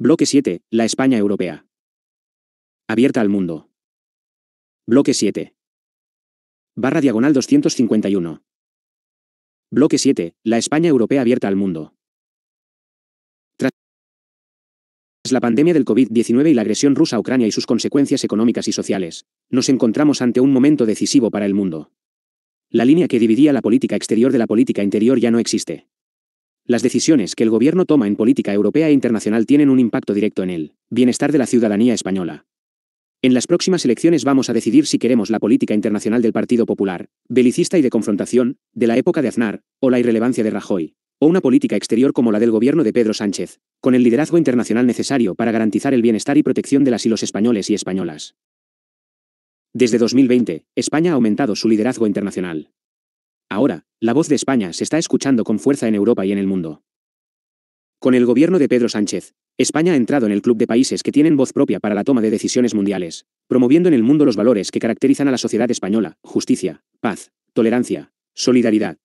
Bloque 7. La España europea. Abierta al mundo. Bloque 7. Barra diagonal 251. Bloque 7. La España europea abierta al mundo. Tras la pandemia del COVID-19 y la agresión rusa a Ucrania y sus consecuencias económicas y sociales, nos encontramos ante un momento decisivo para el mundo. La línea que dividía la política exterior de la política interior ya no existe. Las decisiones que el gobierno toma en política europea e internacional tienen un impacto directo en el bienestar de la ciudadanía española. En las próximas elecciones vamos a decidir si queremos la política internacional del Partido Popular, belicista y de confrontación, de la época de Aznar, o la irrelevancia de Rajoy, o una política exterior como la del gobierno de Pedro Sánchez, con el liderazgo internacional necesario para garantizar el bienestar y protección de las y los españoles y españolas. Desde 2020, España ha aumentado su liderazgo internacional. Ahora, la voz de España se está escuchando con fuerza en Europa y en el mundo. Con el gobierno de Pedro Sánchez, España ha entrado en el club de países que tienen voz propia para la toma de decisiones mundiales, promoviendo en el mundo los valores que caracterizan a la sociedad española, justicia, paz, tolerancia, solidaridad,